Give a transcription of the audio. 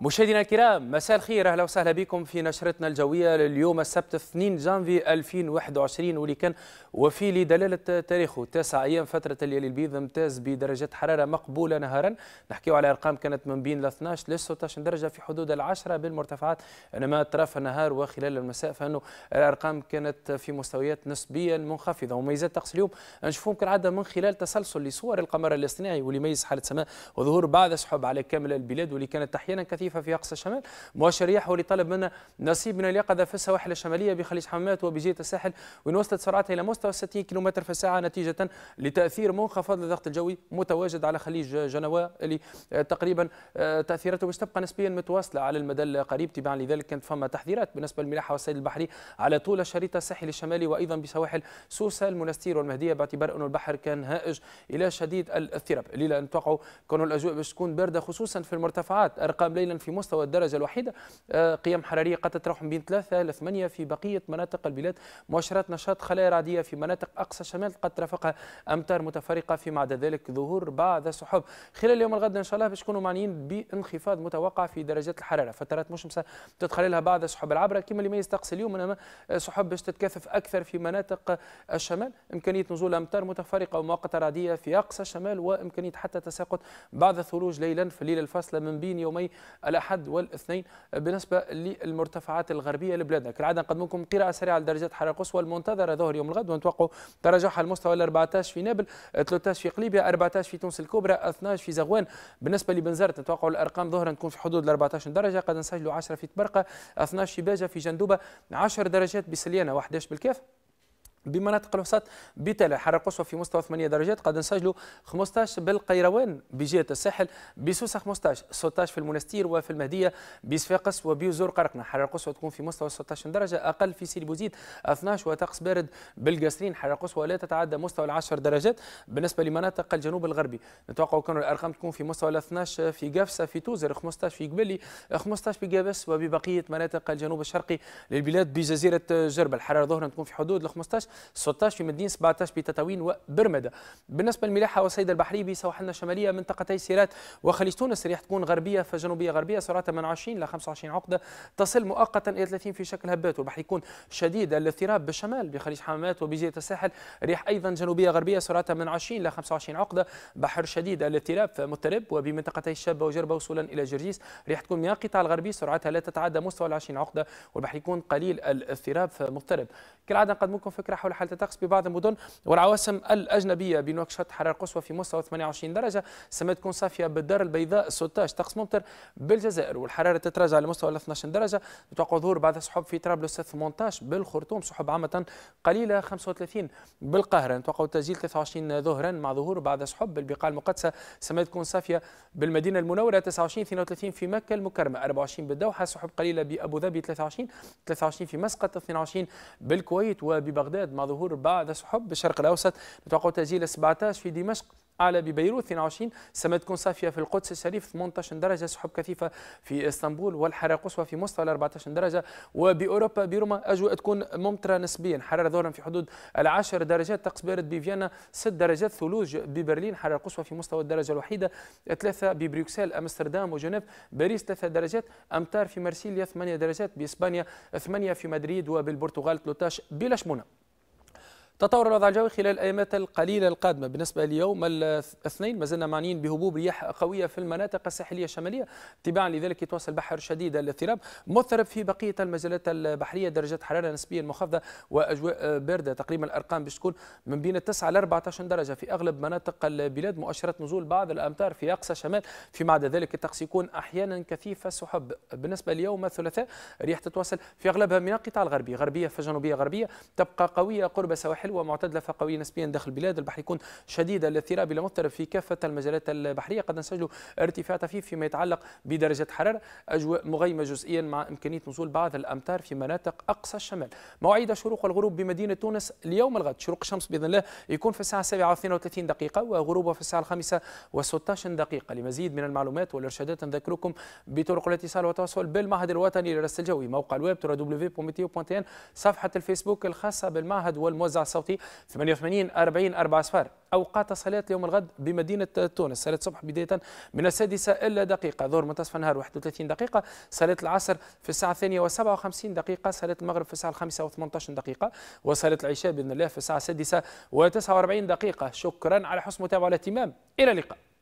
مشاهدينا الكرام مساء الخير اهلا وسهلا بكم في نشرتنا الجويه لليوم السبت 2 جانفي 2021 واللي كان وفي لدلاله تاريخه تسع ايام فتره الليل البيض امتاز بدرجات حراره مقبوله نهارا نحكيو على ارقام كانت من بين 12 ل 16 درجه في حدود العشرة بالمرتفعات انما اطراف النهار وخلال المساء فانه الارقام كانت في مستويات نسبيا منخفضه وميزات الطقس اليوم نشوفوا يمكن عاده من خلال تسلسل لصور القمر الاصطناعي واللي يميز حاله سماء وظهور بعض السحب على كامل البلاد واللي كانت احيانا كثير كيف في أقصى الشمال وشريحه لطلب منا نصيب من اليقظة في السواحل الشمالية بخليج حمامات وبجهة الساحل وإن وصلت سرعتها إلى مستوى 60 كم في الساعة نتيجة لتأثير منخفض الضغط الجوي متواجد على خليج جنوا اللي تقريبا آه، تأثيرته باش تبقى نسبيا متواصلة على المدى القريب تبعا لذلك كانت فما تحذيرات بالنسبة للملاحة والصيد البحري على طول الشريط الساحلي الشمالي وأيضا بسواحل سوسة المنستير والمهدية باعتبار أن البحر كان هائج إلى شديد الاضطراب الليلة نتوقعوا كون الأجواء باش تكون باردة خصوصا في المرتفعات أرقام ليلا في مستوى الدرجة الوحيدة آه، قيم حرارية قد تتراوح بين 3 إلى 8 في بقية مناطق البلاد مؤشرات نشاط خلايا رعدية في مناطق أقصى الشمال قد ترافقها أمطار متفرقة فيما عدا ذلك ظهور بعض السحب خلال يوم الغد إن شاء الله باش نكونوا معنيين بانخفاض متوقع في درجات الحرارة فترات مشمسة تدخل لها بعض السحب العبرة كما اللي ما يستقصي اليوم إنما سحب باش تتكثف أكثر في مناطق الشمال إمكانية نزول أمطار متفرقة ومؤقتة رعدية في أقصى الشمال وإمكانية حتى تساقط بعض الثلوج ليلا في الليلة الفاصلة من بين يومي الأحد والاثنين بالنسبة للمرتفعات الغربية لبلادنا كالعادة نقدمكم قراءة سريعة لدرجات الحرارة القصوى المنتظرة ظهر يوم الغد ونتوقع تراجعها المستوى ال 14 في نابل 13 في قليبيا 14 في تونس الكبرى 12 في زغوان بالنسبة لبنزرت نتوقع الأرقام ظهرا تكون في حدود ال 14 درجة قد نسجلوا 10 في تبرقة 12 في باجة في جندوبة 10 درجات بسليانة 11 بالكاف بمناطق الوسط بتالي حرارة قصوى في مستوى 8 درجات قد نسجلوا 15 بالقيروان بجهة الساحل بسوسة 15 16 في المنستير وفي المهدية بصفاقس وبيوزور قرقنا حرارة قصوى تكون في مستوى 16 درجة أقل في سيدي بوزيد 12 وطقس بارد بالقصرين حرارة قصوى لا تتعدى مستوى 10 درجات بالنسبة لمناطق الجنوب الغربي نتوقع كانوا الأرقام تكون في مستوى 12 في قفصة في توزر 15 في قبلي 15 في قابس وببقية مناطق الجنوب الشرقي للبلاد بجزيرة جربة الحرارة ظهرا تكون في حدود ال 15 16 في مدين 17 بتتاوين وبرمدة بالنسبة للملاحة وسيد البحري بسواحلنا الشماليه منطقتي سيرات وخليج تونس رياح تكون غربية فجنوبية غربية سرعتها من 20 إلى 25 عقدة تصل مؤقتا إلى 30 في شكل هبات والبحر يكون شديد الاضطراب بالشمال بخليج حمامات وبجزيرة الساحل ريح أيضا جنوبية غربية سرعتها من 20 إلى 25 عقدة بحر شديد الاضطراب مضطرب وبمنطقتي الشابة وجربة وصولا إلى جرجيس ريح تكون من القطاع الغربي سرعتها لا تتعدى مستوى ال 20 عقدة والبحر يكون قليل الاضطراب مضطرب كالعادة نقدم لكم فكرة حول حالة الطقس ببعض المدن والعواصم الأجنبية بنوكشوت حرارة قصوى في مستوى 28 درجة السماء تكون صافية بالدار البيضاء 16 طقس ممطر بالجزائر والحرارة تتراجع لمستوى 12 درجة نتوقع ظهور بعض السحب في طرابلس 18 بالخرطوم سحب عامة قليلة 35 بالقاهرة نتوقع تسجيل 23 ظهرا مع ظهور بعض السحب بالبقاع المقدسة السماء تكون صافية بالمدينة المنورة 29 32 في مكة المكرمة 24 بالدوحة سحب قليلة بأبو ظبي 23 23 في مسقط 22 بالكويت وببغداد مع ظهور بعد سحب بالشرق الاوسط نتوقع تسجيل 17 في دمشق أعلى ببيروت 22 سما تكون صافية في القدس الشريف 18 درجة سحب كثيفة في اسطنبول والحرارة قصوى في مصر 14 درجة وبأوروبا بروما أجواء تكون ممطرة نسبيا حرارة ظهرا في حدود العشر درجات طقس بارد بفيينا 6 درجات ثلوج ببرلين حرارة قصوى في مستوى الدرجة الوحيدة 3 ببروكسل أمستردام وجنيف باريس 3 درجات أمتار في مرسيليا 8 درجات بإسبانيا 8 في مدريد وبالبرتغال 13 بلا شمونة تطور الوضع الجوي خلال الأيام القليلة القادمة بالنسبة ليوم الاثنين ما زلنا معنيين بهبوب رياح قوية في المناطق الساحلية الشمالية تباعا لذلك يتواصل البحر شديد الاضطراب مضطرب في بقية المجالات البحرية درجات حرارة نسبيا منخفضة وأجواء باردة تقريبا الأرقام باش تكون من بين 9 ل 14 درجة في أغلب مناطق البلاد مؤشرات نزول بعض الأمطار في أقصى شمال فيما عدا ذلك الطقس يكون أحيانا كثيف السحب بالنسبة ليوم الثلاثاء رياح تتواصل في أغلبها من القطاع الغربي غربية فجنوبية غربية تبقى قوية قرب سواحل حلوة معتدلة فقوية نسبيا داخل البلاد البحر يكون شديد الاضطراب إلى مضطرب في كافة المجالات البحرية قد نسجل ارتفاع طفيف فيما يتعلق بدرجة حرارة أجواء مغيمة جزئيا مع إمكانية نزول بعض الأمطار في مناطق أقصى الشمال مواعيد الشروق والغروب بمدينة تونس اليوم الغد شروق الشمس بإذن الله يكون في الساعة 7 و32 دقيقة وغروبها في الساعه 5:16 الخامسة و16 دقيقة لمزيد من المعلومات والإرشادات نذكركم بطرق الاتصال والتواصل بالمعهد الوطني للرصد الجوي موقع الويب www.meteo.tn صفحة الفيسبوك الخاصة بالمعهد والموزع الصوتي 88 40 4 صفار أوقات صلاة يوم الغد بمدينة تونس صلاة الصبح بداية من السادسة إلا دقيقة ظهر منتصف النهار 31 دقيقة صلاة العصر في الساعة الثانية و57 دقيقة صلاة المغرب في الساعة الخامسة و18 دقيقة وصلاة العشاء بإذن الله في الساعة السادسة و49 دقيقة شكرا على حسن متابعة والاهتمام إلى اللقاء